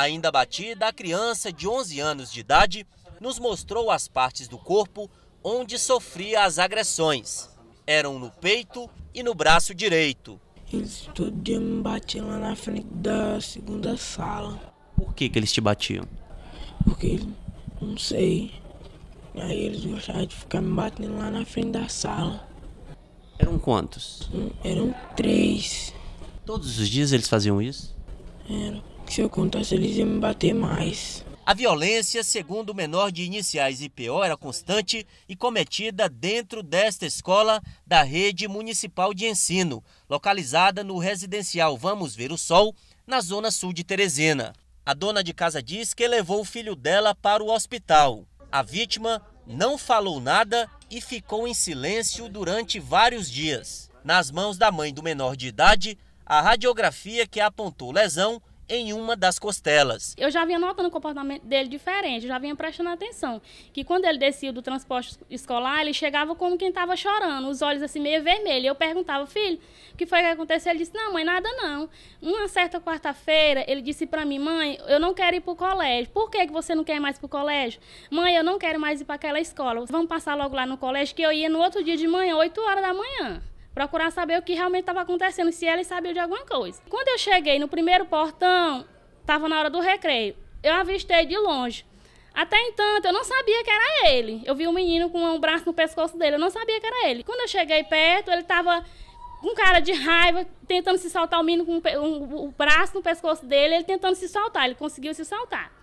Ainda batida, a criança de 11 anos de idade nos mostrou as partes do corpo onde sofria as agressões. Eram no peito e no braço direito. Eles todo dia me batiam lá na frente da segunda sala. Por que, que eles te batiam? Porque, não sei. Aí eles gostavam de ficar me batendo lá na frente da sala. Eram quantos? Um, eram três. Todos os dias eles faziam isso? Era. Se eu contasse, eles iam me bater mais. A violência, segundo o menor de iniciais IPO, era constante e cometida dentro desta escola da rede municipal de ensino, localizada no residencial Vamos Ver o Sol, na zona sul de Teresina. A dona de casa diz que levou o filho dela para o hospital. A vítima não falou nada e ficou em silêncio durante vários dias. Nas mãos da mãe do menor de idade, a radiografia que apontou lesão em uma das costelas. Eu já vinha notando o comportamento dele diferente, já vinha prestando atenção. Que quando ele descia do transporte escolar, ele chegava como quem estava chorando, os olhos assim meio vermelhos. Eu perguntava, filho, o que foi que aconteceu? Ele disse, não, mãe, nada não. Uma certa quarta-feira, ele disse para mim, mãe, eu não quero ir para o colégio. Por que, que você não quer mais para o colégio? Mãe, eu não quero mais ir para aquela escola. Vamos passar logo lá no colégio, que eu ia no outro dia de manhã, 8 horas da manhã procurar saber o que realmente estava acontecendo, se ele sabia de alguma coisa. Quando eu cheguei no primeiro portão, estava na hora do recreio. Eu avistei de longe. Até então, eu não sabia que era ele. Eu vi um menino com um braço no pescoço dele, eu não sabia que era ele. Quando eu cheguei perto, ele estava com cara de raiva, tentando se saltar o menino com um, um, o braço no pescoço dele, ele tentando se saltar, ele conseguiu se saltar.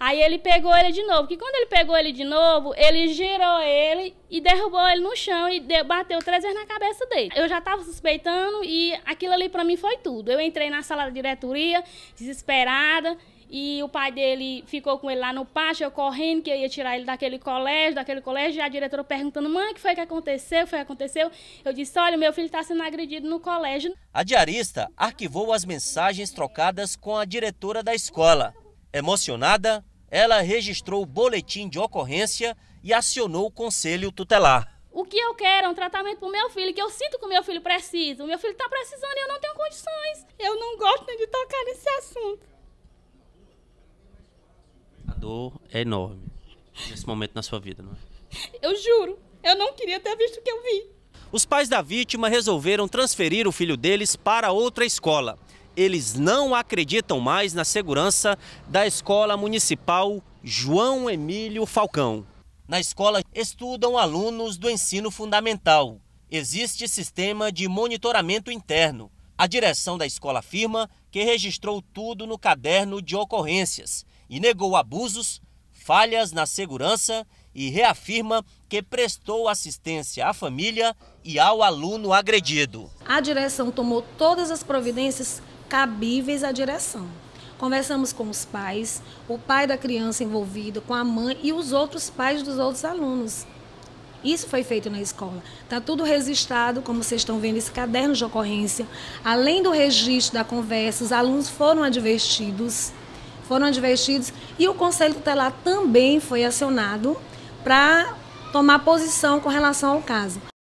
Aí ele pegou ele de novo. Que quando ele pegou ele de novo, ele girou ele e derrubou ele no chão e deu, bateu três vezes na cabeça dele. Eu já estava suspeitando e aquilo ali para mim foi tudo. Eu entrei na sala da diretoria, desesperada. E o pai dele ficou com ele lá no pátio, eu correndo, que eu ia tirar ele daquele colégio, daquele colégio, e a diretora perguntando, mãe, o que foi que aconteceu? Foi que aconteceu? Eu disse, olha, meu filho está sendo agredido no colégio. A diarista arquivou as mensagens trocadas com a diretora da escola. Emocionada, ela registrou o boletim de ocorrência e acionou o conselho tutelar. O que eu quero é um tratamento para o meu filho, que eu sinto que o meu filho precisa. O meu filho está precisando e eu não tenho condições. Eu não gosto de tocar nesse assunto. A dor é enorme nesse momento na sua vida, não é? Eu juro, eu não queria ter visto o que eu vi. Os pais da vítima resolveram transferir o filho deles para outra escola eles não acreditam mais na segurança da Escola Municipal João Emílio Falcão. Na escola estudam alunos do ensino fundamental. Existe sistema de monitoramento interno. A direção da escola afirma que registrou tudo no caderno de ocorrências e negou abusos, falhas na segurança e reafirma que prestou assistência à família e ao aluno agredido. A direção tomou todas as providências cabíveis à direção. Conversamos com os pais, o pai da criança envolvido, com a mãe e os outros pais dos outros alunos. Isso foi feito na escola. Está tudo registrado, como vocês estão vendo, esse caderno de ocorrência. Além do registro da conversa, os alunos foram advertidos. Foram advertidos e o Conselho Tutelar também foi acionado para tomar posição com relação ao caso.